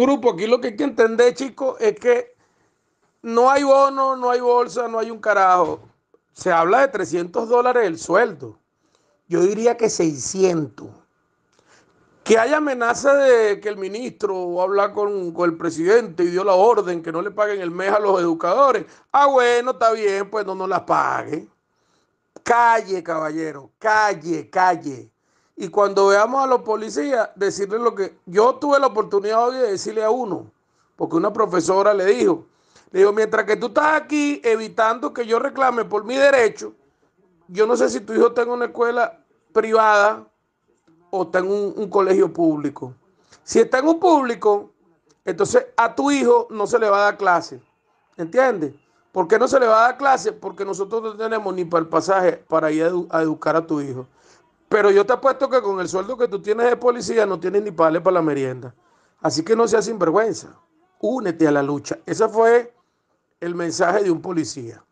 grupo. Aquí lo que hay que entender, chicos, es que no hay bono, no hay bolsa, no hay un carajo. Se habla de 300 dólares el sueldo. Yo diría que 600. Que haya amenaza de que el ministro va a hablar con, el presidente y dio la orden que no le paguen el mes a los educadores. Ah, bueno, está bien, pues no nos la pague. Calle, caballero, calle, calle. Y cuando veamos a los policías, decirles lo que... Yo tuve la oportunidad hoy de decirle a uno, porque una profesora le dijo, le digo, mientras que tú estás aquí evitando que yo reclame por mi derecho, yo no sé si tu hijo está una escuela privada o está un, colegio público. Si está en un público, entonces a tu hijo no se le va a dar clase. ¿Entiendes? ¿Por qué no se le va a dar clase? Porque nosotros no tenemos ni para el pasaje para ir a educar a tu hijo. Pero yo te apuesto que con el sueldo que tú tienes de policía no tienes ni pales para la merienda. Así que no seas sinvergüenza. Únete a la lucha. Ese fue el mensaje de un policía.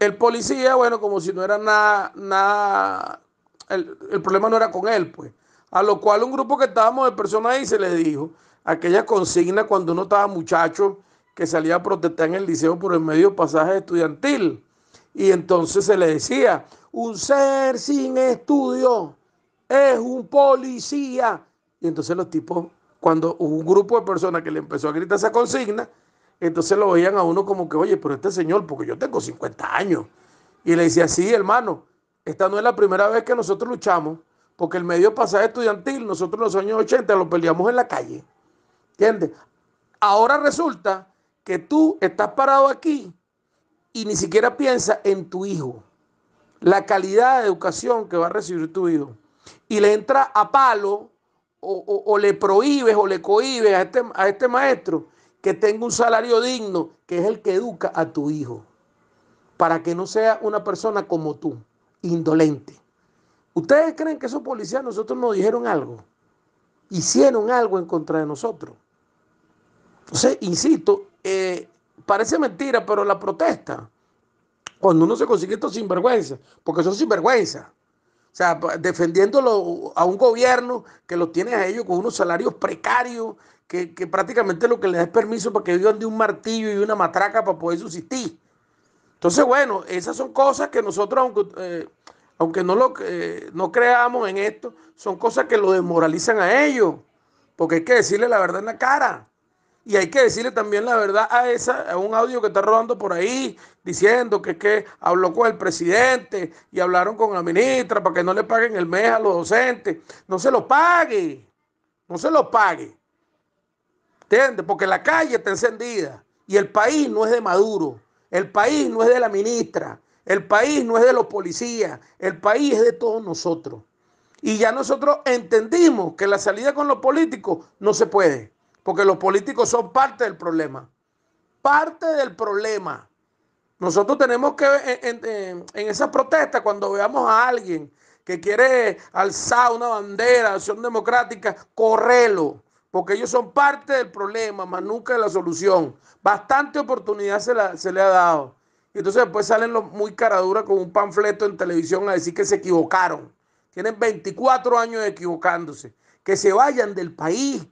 El policía, bueno, como si no era nada, nada, el, el, problema no era con él, pues. A lo cual un grupo que estábamos de personas ahí se le dijo aquella consigna cuando uno estaba muchacho que salía a protestar en el liceo por el medio pasaje estudiantil. Y entonces se le decía, un ser sin estudio es un policía. Y entonces los tipos, cuando un grupo de personas que le empezó a gritar esa consigna, entonces lo veían a uno como que, oye, pero este señor, porque yo tengo 50 años. Y le decía, sí, hermano, esta no es la primera vez que nosotros luchamos, porque el medio pasaje estudiantil, nosotros en los años 80 lo peleamos en la calle. ¿Entiendes? Ahora resulta que tú estás parado aquí y ni siquiera piensa en tu hijo, la calidad de educación que va a recibir tu hijo, y le entra a palo o, le prohíbes o le cohibes a este, a este maestro que tenga un salario digno, que es el que educa a tu hijo, para que no sea una persona como tú, indolente. ¿Ustedes creen que esos policías nosotros nos dijeron algo? Hicieron algo en contra de nosotros. Entonces, insisto, eh, Parece mentira, pero la protesta, cuando uno se consigue esto sinvergüenza, porque son sinvergüenzas, o sea, defendiéndolo a un gobierno que los tiene a ellos con unos salarios precarios, que, prácticamente lo que les da es permiso para que vivan de un martillo y una matraca para poder subsistir. Entonces, bueno, esas son cosas que nosotros, aunque, eh, no, lo, eh, no creamos en esto, son cosas que lo desmoralizan a ellos, porque hay que decirle la verdad en la cara. Y hay que decirle también la verdad a, esa, a un audio que está rodando por ahí, diciendo que que habló con el presidente y hablaron con la ministra para que no le paguen el mes a los docentes. No se lo pague, no se lo pague. ¿Entiendes? Porque la calle está encendida y el país no es de Maduro, el país no es de la ministra, el país no es de los policías, el país es de todos nosotros. Y ya nosotros entendimos que la salida con los políticos no se puede porque los políticos son parte del problema. Parte del problema. Nosotros tenemos que, en, esa protesta, cuando veamos a alguien que quiere alzar una bandera, acción democrática, correlo, porque ellos son parte del problema, manuca de la solución. Bastante oportunidad se, le ha dado. Y entonces después salen los muy caraduras con un panfleto en televisión a decir que se equivocaron. Tienen 24 años equivocándose. Que se vayan del país,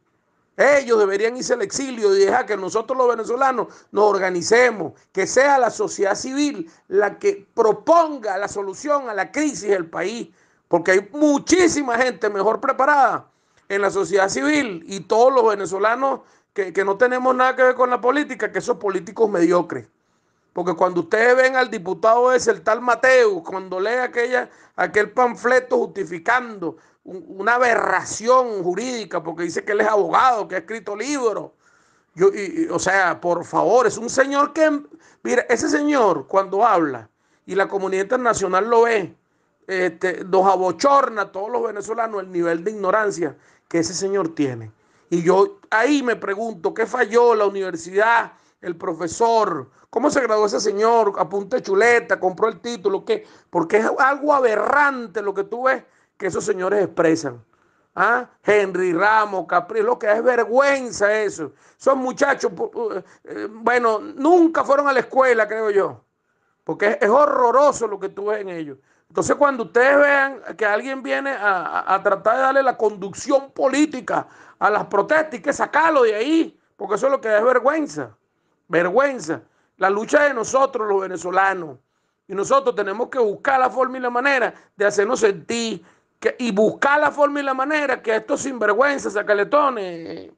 ellos deberían irse al exilio y dejar que nosotros los venezolanos nos organicemos, que sea la sociedad civil la que proponga la solución a la crisis del país, porque hay muchísima gente mejor preparada en la sociedad civil y todos los venezolanos que, no tenemos nada que ver con la política, que esos políticos mediocres. Porque cuando ustedes ven al diputado ese, el tal Mateo, cuando lee aquella, aquel panfleto justificando una aberración jurídica porque dice que él es abogado, que ha escrito libros. Yo, o sea, por favor, es un señor que, mira, ese señor cuando habla y la comunidad internacional lo ve, este, nos abochorna a todos los venezolanos el nivel de ignorancia que ese señor tiene. Y yo ahí me pregunto, ¿qué falló la universidad, el profesor? ¿Cómo se graduó ese señor? Apunte chuleta, compró el título, ¿qué? Porque es algo aberrante lo que tú ves que esos señores expresan. ¿Ah? Henry Ramos, Capri, lo que es vergüenza eso. Son muchachos, uh, eh, bueno, nunca fueron a la escuela, creo yo, porque es, horroroso lo que tú ves en ellos. Entonces, cuando ustedes vean que alguien viene a, a tratar de darle la conducción política a las protestas, y que sacarlo de ahí, porque eso es lo que es vergüenza. Vergüenza. La lucha de nosotros, los venezolanos. Y nosotros tenemos que buscar la forma y la manera de hacernos sentir, y buscar la forma y la manera que estos sinvergüenzas, sacaletones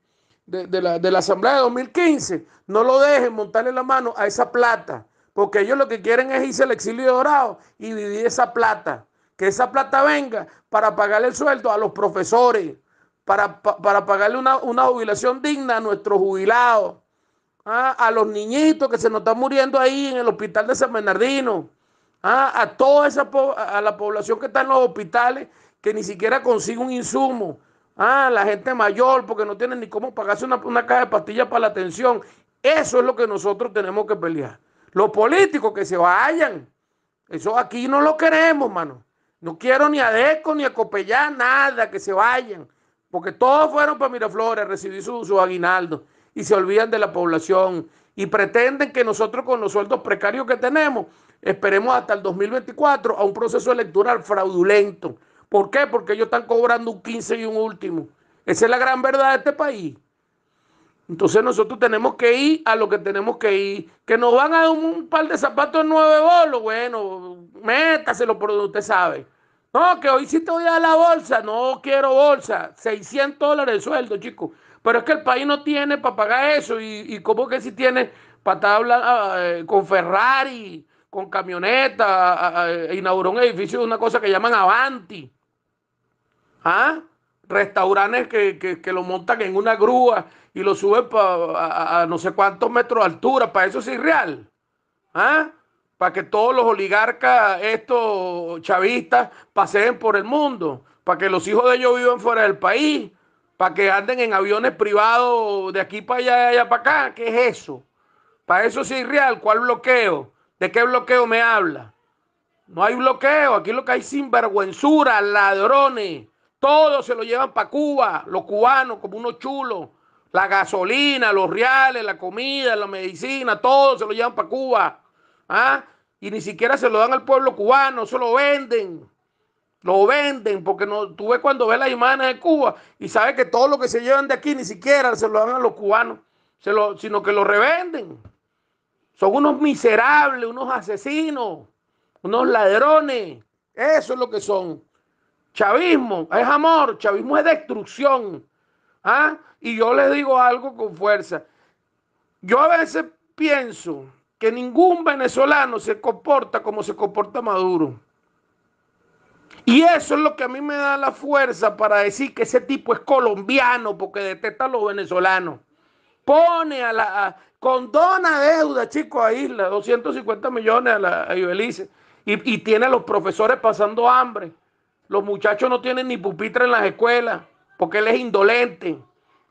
de, de, la, Asamblea de 2015 no lo dejen montarle la mano a esa plata, porque ellos lo que quieren es irse al exilio dorado y vivir esa plata. Que esa plata venga para pagarle el sueldo a los profesores, para, pagarle una, jubilación digna a nuestros jubilados, ¿ah? a los niñitos que se nos están muriendo ahí en el hospital de San Bernardino, ¿ah? a toda esa a la población que está en los hospitales que ni siquiera consigue un insumo. Ah, la gente mayor, porque no tienen ni cómo pagarse una, una caja de pastillas para la atención. Eso es lo que nosotros tenemos que pelear. Los políticos que se vayan. Eso aquí no lo queremos, mano. No quiero ni a Deco ni a nada, que se vayan. Porque todos fueron para Miraflores a recibir su, su aguinaldo y se olvidan de la población y pretenden que nosotros con los sueldos precarios que tenemos esperemos hasta el 2024 a un proceso electoral fraudulento ¿Por qué? Porque ellos están cobrando un 15 y un último. Esa es la gran verdad de este país. Entonces nosotros tenemos que ir a lo que tenemos que ir. Que nos van a dar un, par de zapatos de nueve bolos, bueno, métaselo por donde usted sabe. No, que hoy sí te voy a dar la bolsa, no quiero bolsa, 600 dólares de sueldo, chicos. Pero es que el país no tiene para pagar eso y, cómo que si tiene para estar ah, eh, con Ferrari, con camioneta, ah, ah, eh, inauguró un edificio de una cosa que llaman Avanti. ¿Ah? Restaurantes que, lo montan en una grúa y lo suben a, no sé cuántos metros de altura. Para eso es irreal. ¿Ah? Para que todos los oligarcas, estos chavistas, paseen por el mundo. Para que los hijos de ellos vivan fuera del país. Para que anden en aviones privados de aquí para allá, de allá para acá. ¿Qué es eso? Para eso es irreal. ¿Cuál bloqueo? ¿De qué bloqueo me habla? No hay bloqueo. Aquí lo que hay sinvergüenzura, ladrones. Todo se lo llevan para Cuba, los cubanos, como unos chulos. La gasolina, los reales, la comida, la medicina, todo se lo llevan para Cuba. ¿ah? Y ni siquiera se lo dan al pueblo cubano, se lo venden. Lo venden, porque no, tú ves cuando ves las imágenes de Cuba y sabes que todo lo que se llevan de aquí ni siquiera se lo dan a los cubanos, se sino que lo revenden. Son unos miserables, unos asesinos, unos ladrones. Eso es lo que son. Chavismo es amor, chavismo es destrucción. ¿ah? Y yo les digo algo con fuerza. Yo a veces pienso que ningún venezolano se comporta como se comporta Maduro. Y eso es lo que a mí me da la fuerza para decir que ese tipo es colombiano porque detesta a los venezolanos. Pone a la... condona deuda, chicos, a Isla, 250 millones a la Ibelice. y tiene a los profesores pasando hambre. Los muchachos no tienen ni pupitre en las escuelas porque él es indolente.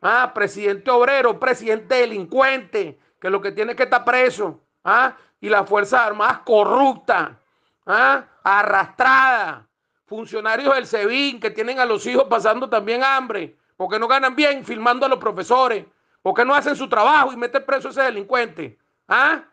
Ah, presidente obrero, presidente delincuente, que lo que tiene que estar preso. Ah, y las Fuerzas Armadas corruptas, ah, arrastradas. Funcionarios del SEBIN que tienen a los hijos pasando también hambre porque no ganan bien filmando a los profesores, porque no hacen su trabajo y meten preso a ese delincuente. ¿Ah?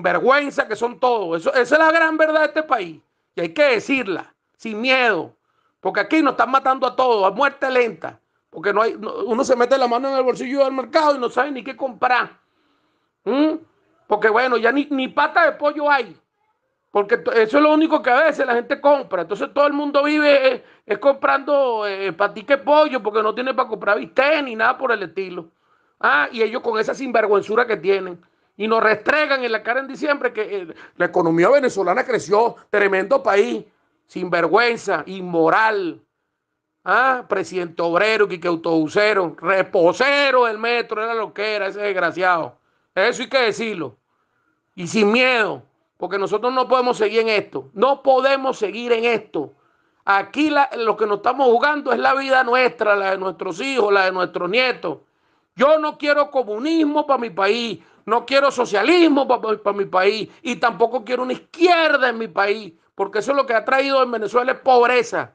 vergüenza, que son todos. Eso, esa es la gran verdad de este país y hay que decirla sin miedo, porque aquí nos están matando a todos, a muerte lenta, porque no hay, uno se mete la mano en el bolsillo del mercado y no sabe ni qué comprar. Porque bueno, ya ni, ni pata de pollo hay. Porque eso es lo único que a veces la gente compra. Entonces todo el mundo vive eh, es, comprando eh, eh patique pollo porque no tiene para comprar bistec ni nada por el estilo. Ah, y ellos con esa sinvergüenzura que tienen. Y nos restregan en la cara en diciembre que eh, la economía venezolana creció, tremendo país vergüenza, inmoral, ¿ah? presidente obrero, que autobusero, reposero del metro, era lo que era ese desgraciado. Eso hay que decirlo. Y sin miedo, porque nosotros no podemos seguir en esto. No podemos seguir en esto. Aquí lo que nos estamos jugando es la vida nuestra, la de nuestros hijos, la de nuestros nietos. Yo no quiero comunismo para mi país, no quiero socialismo para mi país y tampoco quiero una izquierda en mi país, porque eso es lo que ha traído en Venezuela es pobreza.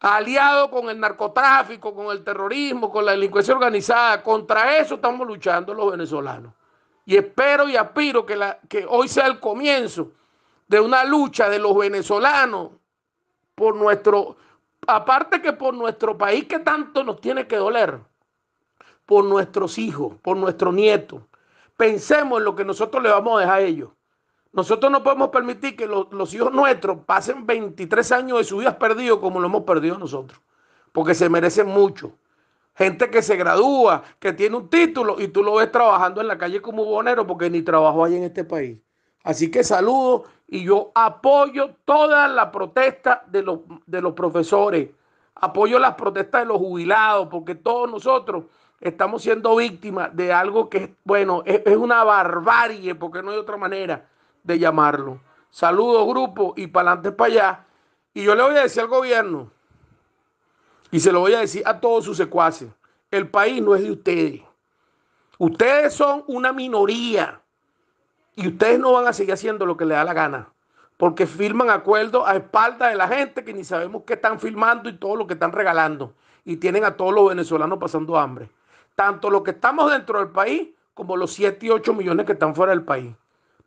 Aliado con el narcotráfico, con el terrorismo, con la delincuencia organizada, contra eso estamos luchando los venezolanos. Y espero y aspiro que, hoy sea el comienzo de una lucha de los venezolanos por nuestro, aparte que por nuestro país que tanto nos tiene que doler, por nuestros hijos, por nuestros nietos. Pensemos en lo que nosotros le vamos a dejar a ellos. Nosotros no podemos permitir que los, hijos nuestros pasen 23 años de sus vidas perdidos como lo hemos perdido nosotros, porque se merecen mucho. Gente que se gradúa, que tiene un título y tú lo ves trabajando en la calle como bonero porque ni trabajó ahí en este país. Así que saludo y yo apoyo toda la protesta de los, profesores, apoyo las protestas de los jubilados, porque todos nosotros estamos siendo víctimas de algo que, bueno, es una barbarie, porque no hay otra manera de llamarlo. Saludo grupo y para adelante para allá. Y yo le voy a decir al gobierno, y se lo voy a decir a todos sus secuaces, el país no es de ustedes. Ustedes son una minoría y ustedes no van a seguir haciendo lo que les da la gana, porque firman acuerdos a espaldas de la gente que ni sabemos qué están firmando y todo lo que están regalando. Y tienen a todos los venezolanos pasando hambre. Tanto los que estamos dentro del país como los 7 y 8 millones que están fuera del país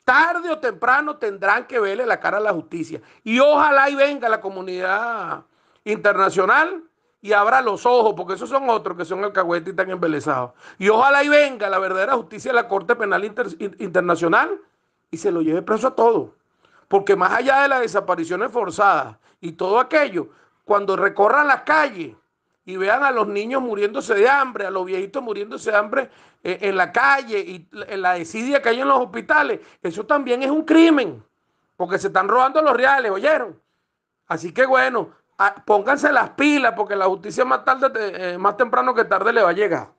tarde o temprano tendrán que verle la cara a la justicia. Y ojalá y venga la comunidad internacional y abra los ojos, porque esos son otros que son alcahuetes y están embelesados. Y ojalá y venga la verdadera justicia de la Corte Penal Internacional y se lo lleve preso a todo Porque más allá de las desapariciones forzadas y todo aquello, cuando recorran las calles, y vean a los niños muriéndose de hambre, a los viejitos muriéndose de hambre eh, en la calle y en la desidia que hay en los hospitales, eso también es un crimen, porque se están robando los reales, ¿oyeron? Así que bueno, pónganse las pilas porque la justicia más tarde, eh, más temprano que tarde le va a llegar.